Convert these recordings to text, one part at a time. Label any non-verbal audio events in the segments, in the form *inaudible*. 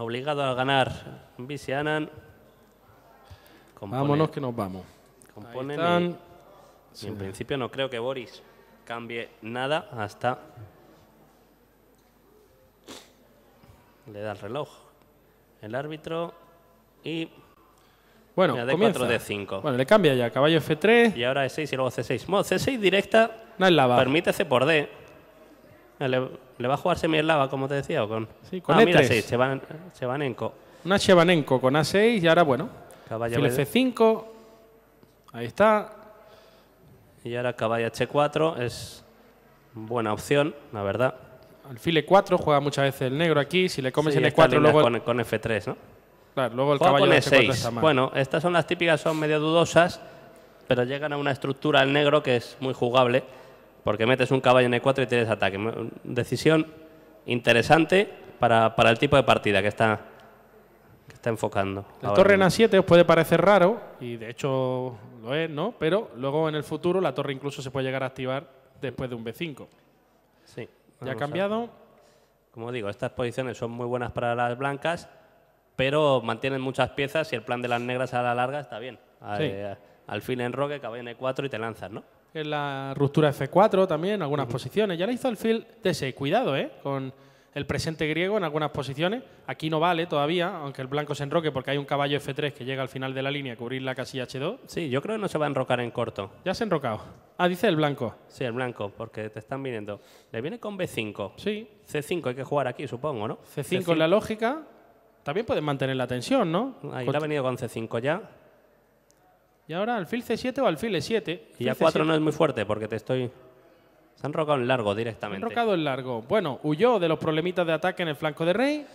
obligado a ganar Vicianan. Vámonos que nos vamos. Componen en principio no creo que Boris cambie nada hasta... Le da el reloj. El árbitro y... Bueno, comienza. de 5. Bueno, le cambia ya. Caballo F3. Y ahora E6 y luego C6. C6 directa. No es lava. Permite C por D. ¿Le, va a jugar Semirlava, como te decía, o con...? Sí, ah, con ah, E3. mira, e Una Chevanenko con A6 y ahora, bueno, caballo F5. Ahí está. Y ahora caballo H4 es buena opción, la verdad. Alfil E4, juega muchas veces el negro aquí. Si le comes el E4, e luego... Con, con, F3, ¿no? Claro, luego el caballo con 6 e Está mal. Bueno, estas son las típicas, son medio dudosas, pero llegan a una estructura al negro que es muy jugable porque metes un caballo en E4 y tienes ataque. Decisión interesante para, el tipo de partida que está, está enfocando. La torre en A7 os puede parecer raro, y de hecho lo es, ¿no? Pero luego en el futuro la torre incluso se puede llegar a activar después de un B5. Sí. ¿Ya ha cambiado? Como digo, estas posiciones son muy buenas para las blancas, pero mantienen muchas piezas y el plan de las negras a la larga está bien. Al, fin en roque, caballo en E4 y te lanzas, ¿no? en la ruptura F4 también, en algunas posiciones. Ya le hizo el D6. Cuidado, ¿eh? Con el presente griego en algunas posiciones. Aquí no vale todavía, aunque el blanco se enroque porque hay un caballo F3 que llega al final de la línea a cubrir la casilla H2. Sí, yo creo que no se va a enrocar en corto. Ya se ha enrocado. Ah, dice el blanco. Sí, el blanco, porque te están viniendo. Le viene con B5. Sí. C5 hay que jugar aquí, supongo, ¿no? 5 en la lógica. También pueden mantener la tensión, ¿no? Ahí ha venido con C5 ya. Y ahora alfil c7 o alfil e7. Y a 4 no es muy fuerte porque te estoy... Se han rocado en largo directamente. Se han rocado en largo. Bueno, huyó de los problemitas de ataque en el flanco de rey.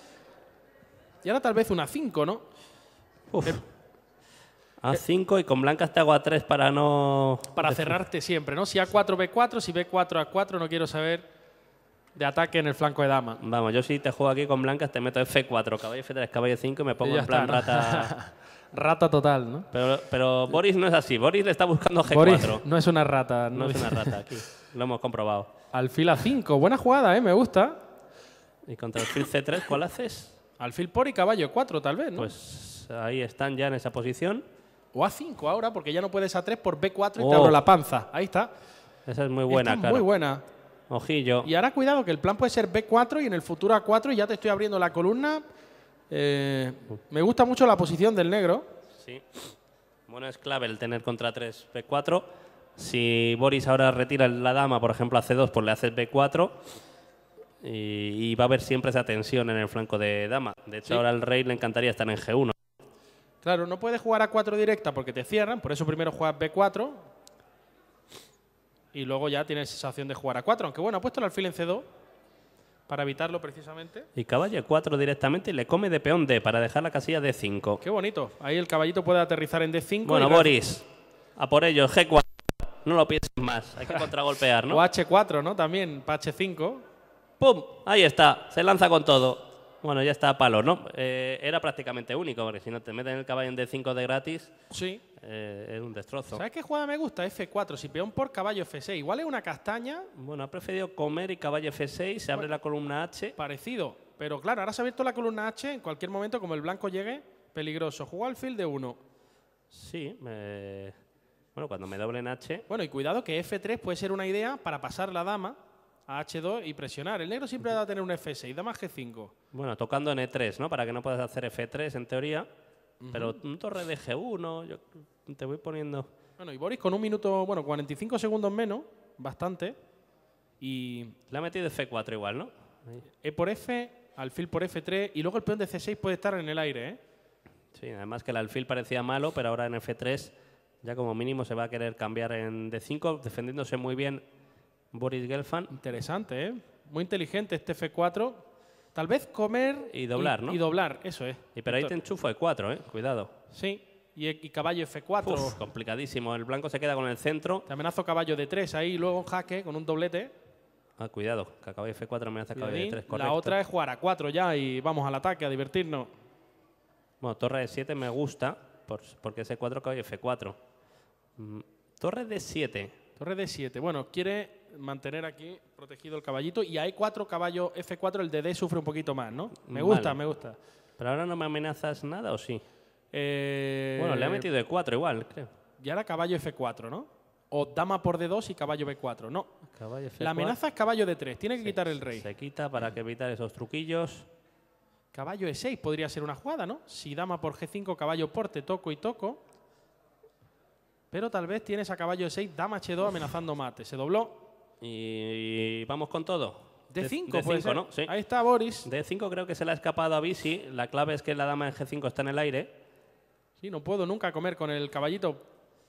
Y ahora tal vez una 5, ¿no? Uf. Eh, A5 y con blancas te hago A3 para no... Para cerrarte siempre, ¿no? Si A4, B4, si B4, A4, no quiero saber de ataque en el flanco de dama. Vamos, yo si te juego aquí con blancas te meto F4, caballo F3, caballo 5 y me pongo en plan rata... *laughs* rata total, ¿no? Pero, Boris no es así. Boris le está buscando G4. no es una rata. No, es una rata aquí. Lo hemos comprobado. Alfil a 5. Buena jugada, ¿eh? Me gusta. ¿Y contra alfil C3 cuál haces? Alfil por y caballo 4, tal vez, Pues ahí están ya en esa posición. O a 5 ahora, porque ya no puedes a 3 por B4 y te abro oh. la panza. Ahí está. Esa es muy buena, muy buena. Ojillo. Y ahora cuidado, que el plan puede ser B4 y en el futuro A4 y ya te estoy abriendo la columna eh, me gusta mucho la posición del negro. Sí. Bueno, es clave el tener contra 3 B4. Si Boris ahora retira la dama, por ejemplo, a C2, pues le haces B4 y, va a haber siempre esa tensión en el flanco de dama. De hecho, ahora al rey le encantaría estar en G1. Claro, no puedes jugar a 4 directa porque te cierran, por eso primero juegas B4 y luego ya tienes esa opción de jugar a 4. Aunque bueno, ha puesto el alfil en C2, para evitarlo precisamente. Y caballo 4 directamente y le come de peón D para dejar la casilla D5. Qué bonito. Ahí el caballito puede aterrizar en D5. Bueno, Boris, a por ello, G4. No lo pienses más, hay que contragolpear, ¿no? O H4, ¿no? También, para H5. ¡Pum! Ahí está, se lanza con todo. Bueno, ya está a palo, ¿no? Eh, era prácticamente único, porque si no te meten el caballo en D5 de gratis. Sí. Eh, es un destrozo. ¿Sabes qué jugada me gusta? F4, si peón por caballo F6. Igual es una castaña. Bueno, ha preferido comer y caballo F6, se abre la columna H. Parecido, pero claro, ahora se ha abierto la columna H, en cualquier momento, como el blanco llegue, peligroso. al field de 1. Sí, bueno, cuando me doble en H... Bueno, y cuidado que F3 puede ser una idea para pasar la dama a H2 y presionar. El negro siempre va a tener un F6, dama G5. Bueno, tocando en E3, ¿no? Para que no puedas hacer F3 en teoría. Pero un torre de G1, yo te voy poniendo... Bueno, y Boris con un minuto, bueno, 45 segundos menos, bastante. Y... Le ha metido F4 igual, ¿no? E por F, alfil por F3, y luego el peón de C6 puede estar en el aire, ¿eh? Sí, además que el alfil parecía malo, pero ahora en F3 ya como mínimo se va a querer cambiar en D5, defendiéndose muy bien Boris Gelfand. Interesante, ¿eh? Muy inteligente este F4, Tal vez comer... Y doblar, y, ¿no? Y doblar, eso es. Y pero ahí te enchufo E4, ¿eh? Cuidado. Sí, y, caballo F4. complicadísimo. El blanco se queda con el centro. Te amenazo caballo de 3 ahí, luego un jaque con un doblete. Ah, cuidado, que a caballo F4 amenaza caballo de 3, correcto. La otra es jugar a 4 ya y vamos al ataque, a divertirnos. Bueno, torre de 7 me gusta, porque es 4 caballo F4. Mm, torre de 7. Torre de 7. Bueno, quiere mantener aquí protegido el caballito. Y hay cuatro caballos F4, el DD sufre un poquito más, ¿no? Me gusta, me gusta. Pero ahora no me amenazas nada, ¿o sí? Eh, bueno, le ha metido de 4 igual, creo. Y ahora caballo F4, ¿no? O dama por D2 y caballo B4, no. La amenaza es caballo D3, tiene que quitar el rey. Se quita para evitar esos truquillos. Caballo E6 podría ser una jugada, ¿no? Si dama por G5, caballo por te toco y toco. Pero tal vez tienes a caballo E6, dama H2 amenazando mate. Se dobló. Y vamos con todo. d 5, ¿no? Sí. Ahí está Boris. De 5 creo que se le ha escapado a Bisi. La clave es que la dama en G5 está en el aire. Sí, no puedo nunca comer con el caballito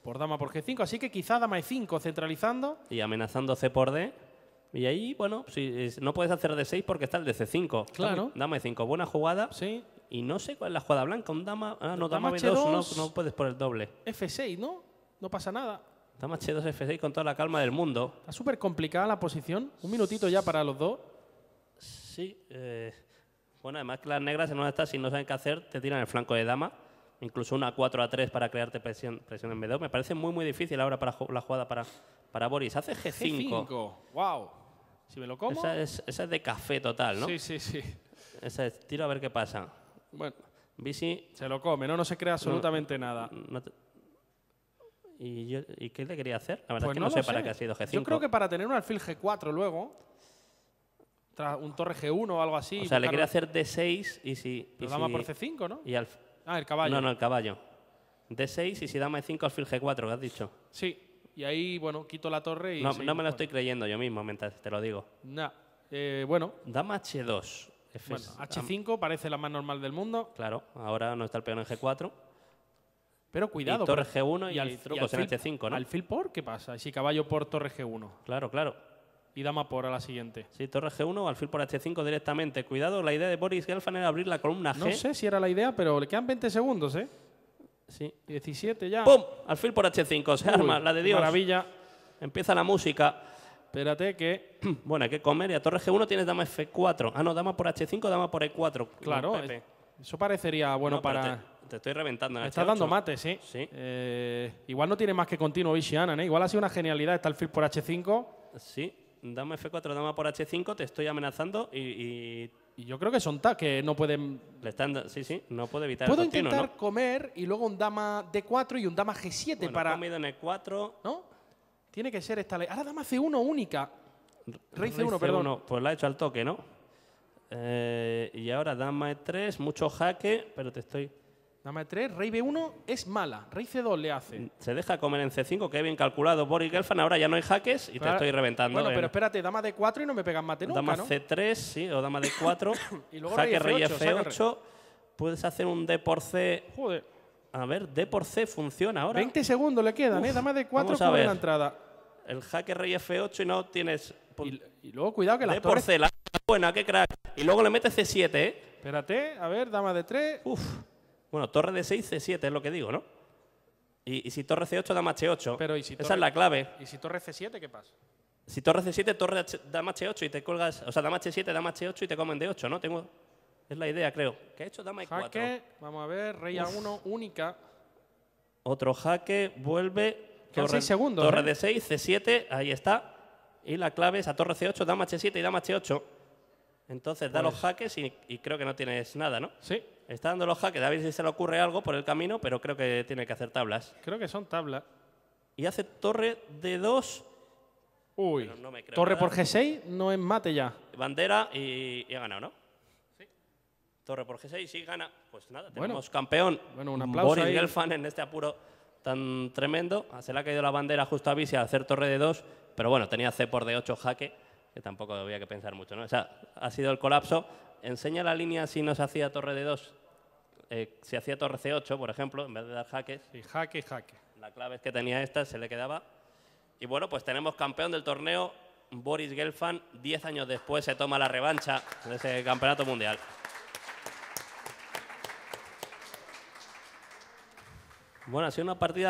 por dama por G5, así que quizá dama E5 centralizando. Y amenazando C por D. Y ahí, bueno, si, no puedes hacer D6 porque está el de C5. Claro. Dama E5, buena jugada. Sí. Y no sé cuál es la jugada blanca. Un dama. Ah, no, dama, no puedes por el doble. F6, ¿no? No pasa nada. Dama H2 F6 con toda la calma del mundo. Está súper complicada la posición. Un minutito ya para los dos. Sí. Eh, bueno, además que las negras en una de si no saben qué hacer, te tiran el flanco de dama. Incluso una 4 a 3 para crearte presión, presión en B2. Me parece muy, muy difícil ahora para la jugada para, para Boris. Hace G5. g ¡Wow! Si me lo como. Esa es, de café total, ¿no? Sí, sí, sí. Esa es tiro a ver qué pasa. Bueno. Bici. Se lo come, ¿no? No se crea absolutamente nada. ¿Y, qué le quería hacer? La verdad pues es que no, sé, para qué ha sido G5. Yo creo que para tener un alfil G4 luego, tras un torre G1 o algo así. O sea, le quería hacer D6 y si... Y dama por C5, ¿no? Y Ah, el caballo. No, no, el caballo. D6 y si dama E5, alfil G4, que has dicho. Sí, y ahí, bueno, quito la torre y... No, me lo estoy creyendo yo mismo, mientras te lo digo. Nah. Eh, bueno. Dama H2. Bueno, H5 parece la más normal del mundo. Claro, ahora no está el peón en G4. Pero cuidado. torre G1 y, alfil al, H5, ¿no? ¿Alfil por qué pasa? Si caballo por torre G1. Claro, claro. Y dama por a la siguiente. Sí, torre G1 alfil por H5 directamente. Cuidado, la idea de Boris Gelfand era abrir la columna G. No sé si era la idea, pero le quedan 20 segundos, ¿eh? Sí. 17 ya. ¡Pum! Alfil por H5, se arma, la de Dios. Maravilla. Empieza la música. Espérate que... *clears throat* bueno, hay que comer y a torre G1 tienes dama F4. Ah, no, dama por H5, dama por E4. Claro, eso parecería bueno para... Te estoy reventando. estás dando mate, sí. sí. Eh, igual no tiene más que continuo visiana ¿eh? Igual ha sido una genialidad estar flip por H5. Sí, Dama F4, dama por H5, te estoy amenazando y... yo creo que son ta no pueden... están, sí, sí, no puede evitar Puedo intentar comer y luego un dama D4 y un dama G7 para... comido en E4... ¿No? Tiene que ser esta ley. Ahora dama C1 única. Rey C1, perdón. Pues la ha he hecho al toque, ¿no? Eh, y ahora dama E3, mucho jaque, pero te estoy... Dama 3 rey B1 es mala, rey C2 le hace. Mm, se deja comer en C5, que bien calculado Boris Gelfan. ahora ya no hay jaques y te estoy reventando. Bueno, pero espérate, dama de 4 y no me pegan mate nunca, Dama c C3, sí, o dama de 4 *coughs* y rey F8, puedes hacer un D por C. Joder. A ver, D por C funciona ahora. 20 segundos le quedan, ¿eh? Dama de 4 con una entrada. El jaque rey F8 y no tienes... Y, luego cuidado que la D por C, la buena, qué crack. Y luego le metes C7, ¿eh? Espérate, a ver, dama de 3 Uf. Bueno, torre de 6, C7 es lo que digo, ¿no? Y, si torre C8, da más H8. Esa es la clave. ¿Y si torre C7 qué pasa? Si torre C7, torre da dama H8 y te colgas... O sea, da más H7, da más c 8 y te comen D8, ¿no? Tengo, es la idea, creo. ¿Qué ha hecho dama E4? vamos a ver, rey A1, única. Otro jaque, vuelve... Torre, 6 segundos, torre ¿eh? de 6, C7, ahí está. Y la clave es a torre C8, más H7 y da más H8. Entonces, da pues los jaques y, y creo que no tienes nada, ¿no? Sí, Está dando los jaques, a ver si se le ocurre algo por el camino, pero creo que tiene que hacer tablas. Creo que son tablas. Y hace torre de 2. Uy, torre por G6 no es mate ya. Bandera y, y ha ganado, ¿no? Sí. Torre por G6, sí, gana. Pues nada, tenemos campeón. Bueno, un aplauso Boris ahí. Gelfand en este apuro tan tremendo. Ah, se le ha caído la bandera justo a Vici a hacer torre de 2, pero bueno, tenía C por D8 jaque, que tampoco había que pensar mucho, ¿no? O sea, ha sido el colapso enseña la línea si no hacía torre de 2. Eh, si hacía torre C8, por ejemplo, en vez de dar jaques. Y jaque jaque. La clave es que tenía esta, se le quedaba. Y bueno, pues tenemos campeón del torneo, Boris Gelfand. Diez años después se toma la revancha de ese campeonato mundial. Bueno, ha sido una partida...